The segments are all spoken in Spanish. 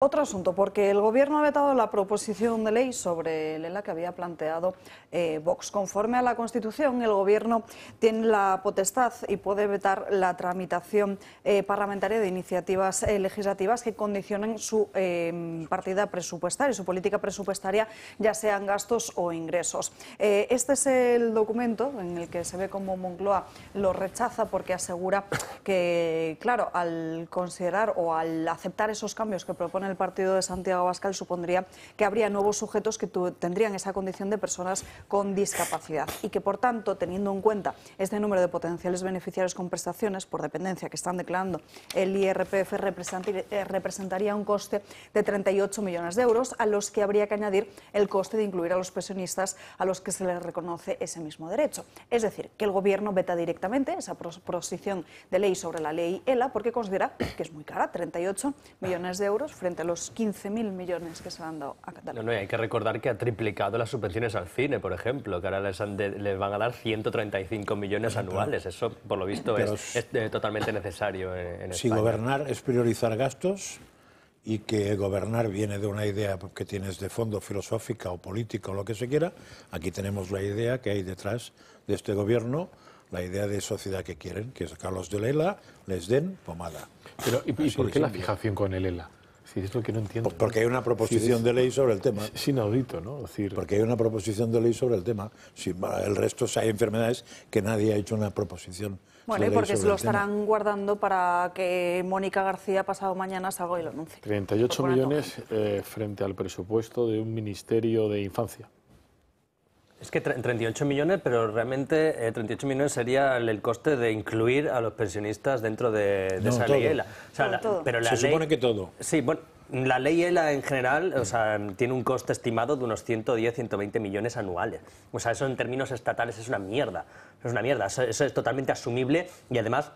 Otro asunto, porque el Gobierno ha vetado la proposición de ley sobre Lela que había planteado eh, Vox. Conforme a la Constitución, el Gobierno tiene la potestad y puede vetar la tramitación eh, parlamentaria de iniciativas eh, legislativas que condicionen su em, partida presupuestaria, su política presupuestaria, ya sean gastos o ingresos. este es el documento en el que se ve como Moncloa lo rechaza porque asegura que, claro, al considerar o al aceptar esos cambios que propone el partido de Santiago Abascal supondría que habría nuevos sujetos que tendrían esa condición de personas con discapacidad y que, por tanto, teniendo en cuenta este número de potenciales beneficiarios con prestaciones por dependencia que están declarando el IRPF eh, representaría un coste de 38 millones de euros a los que habría que añadir el coste de incluir a los pensionistas a los que se les reconoce ese mismo derecho. Es decir, que el Gobierno veta directamente esa proposición de ley sobre la ley ELA porque considera que es muy cara, 38 millones de euros frente los 15.000 millones que se han dado a No, hay que recordar que ha triplicado las subvenciones al cine, por ejemplo, que ahora les, van a dar 135 millones anuales. Eso, por lo visto, es, eh, totalmente necesario en, Si gobernar es priorizar gastos y que gobernar viene de una idea que tienes de fondo filosófica o política o lo que se quiera, aquí tenemos la idea que hay detrás de este gobierno la idea de sociedad que quieren, que es Carlos de Lela les den pomada. ¿Y, por qué la fijación con el ELA? Sí, es lo que no entiendo. porque hay una proposición de ley sobre el tema. Es inaudito, ¿no? Decir... Porque hay una proposición de ley sobre el tema. Si el resto, si hay enfermedades que nadie ha hecho una proposición. Bueno, porque se lo estarán guardando para que Mónica García pasado mañana salga y lo anuncie. 38 millones eh, frente al presupuesto de un ministerio de infancia. Es que 38 millones, pero realmente 38 eh, millones sería el, coste de incluir a los pensionistas dentro de, esa ley ELA. Se supone que todo. Sí, bueno, la ley ELA en general tiene un coste estimado de unos 110, 120 millones anuales. O sea, eso en términos estatales es una mierda. Es una mierda. eso es totalmente asumible y además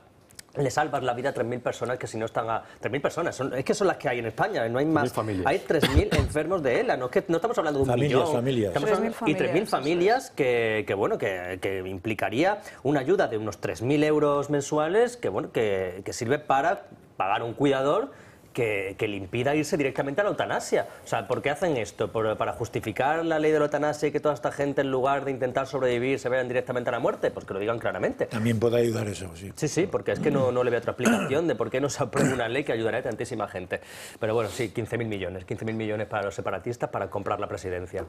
le salvas la vida a 3.000 personas que si no están a... 3.000 personas, son, es que son las que hay en España, no hay más. Hay 3.000 enfermos de ELA, no, que, no estamos hablando de un familias, millón. Familias. hablando, familias. Y 3.000 familias que, que, bueno, que, que, implicaría una ayuda de unos 3.000 euros mensuales que, bueno, que, que sirve para pagar un cuidador que, le impida irse directamente a la eutanasia. O sea, ¿por qué hacen esto? ¿Para justificar la ley de la eutanasia y que toda esta gente, en lugar de intentar sobrevivir, se vayan directamente a la muerte? Pues que lo digan claramente. También puede ayudar eso, sí. Sí, sí, porque es que no, le veo otra explicación de por qué no se aprueba una ley que ayudará a tantísima gente. Pero bueno, sí, 15.000 millones. 15.000 millones para los separatistas para comprar la presidencia.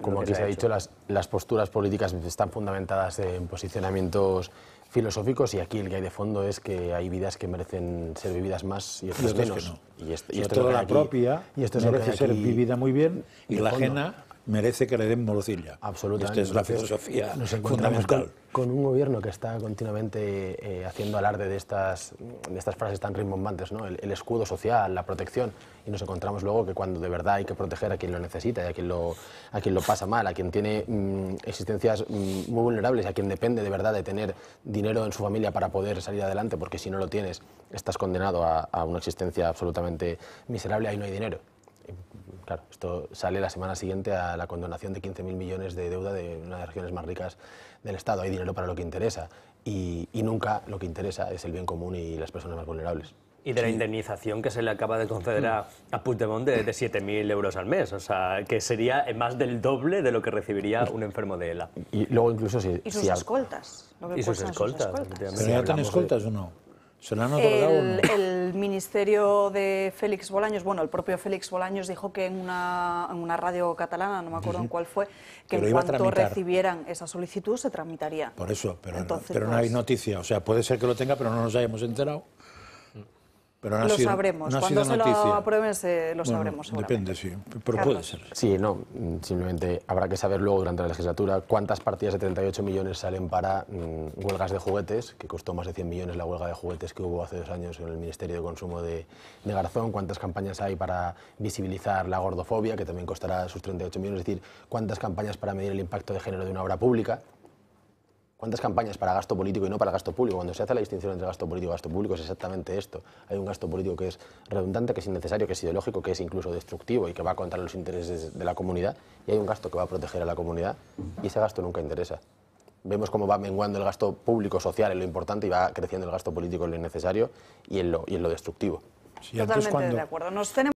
Como aquí se, ha dicho, las posturas políticas están fundamentadas en posicionamientos filosóficos y aquí el que hay de fondo es que hay vidas que merecen ser vividas más y otras menos. Y, esto, es la propia y esto merece ser vivida muy bien y, y la ajena merece que le den morcilla. Absolutamente. Esta es la filosofía nos fundamental. Con, un gobierno que está continuamente eh, haciendo alarde de estas, de estas frases tan rimbombantes, El, escudo social, la protección, y nos encontramos luego que cuando de verdad hay que proteger a quien lo necesita, y a quien lo, a quien lo pasa mal, a quien tiene mm, existencias mm, muy vulnerables, a quien depende de verdad de tener dinero en su familia para poder salir adelante, porque si no lo tienes, estás condenado a, a una existencia absolutamente miserable, ahí no hay dinero claro, esto sale la semana siguiente a la condonación de 15.000 millones de deuda de una de las regiones más ricas del Estado. Hay dinero para lo que interesa y, nunca lo que interesa es el bien común y las personas más vulnerables. Y de la indemnización que se le acaba de conceder a, mm. a Puigdemont de, 7.000 euros al mes, o sea, que sería más del doble de lo que recibiría un enfermo de ELA. Y, luego incluso si... sus escoltas. ¿Pero ya escoltas o no? ¿Se han el, ministerio de Félix Bolaños, bueno, el propio Félix Bolaños dijo que en una, en una radio catalana, no me acuerdo en cuál fue, que en cuanto recibieran esa solicitud se tramitaría. Por eso, pero, pero no hay pues noticia. O sea, puede ser que lo tenga, pero no nos hayamos enterado. Pero lo sabremos. Cuando se lo aprueben se lo sabremos. Depende, sí. Pero puede ser. Sí, no. Simplemente habrá que saber luego durante la legislatura cuántas partidas de 38 millones salen para mm, huelgas de juguetes, que costó más de 100 millones la huelga de juguetes que hubo hace dos años en el Ministerio de Consumo de, de Garzón, cuántas campañas hay para visibilizar la gordofobia, que también costará sus 38 millones, es decir, cuántas campañas para medir el impacto de género de una obra pública, ¿Cuántas campañas para gasto político y no para gasto público? Cuando se hace la distinción entre gasto político y gasto público es exactamente esto. Hay un gasto político que es redundante, que es innecesario, que es ideológico, que es incluso destructivo y que va contra los intereses de la comunidad. Y hay un gasto que va a proteger a la comunidad y ese gasto nunca interesa. Vemos cómo va menguando el gasto público social en lo importante y va creciendo el gasto político en lo innecesario y en lo, y en lo destructivo. Totalmente de acuerdo. Nos tenemos...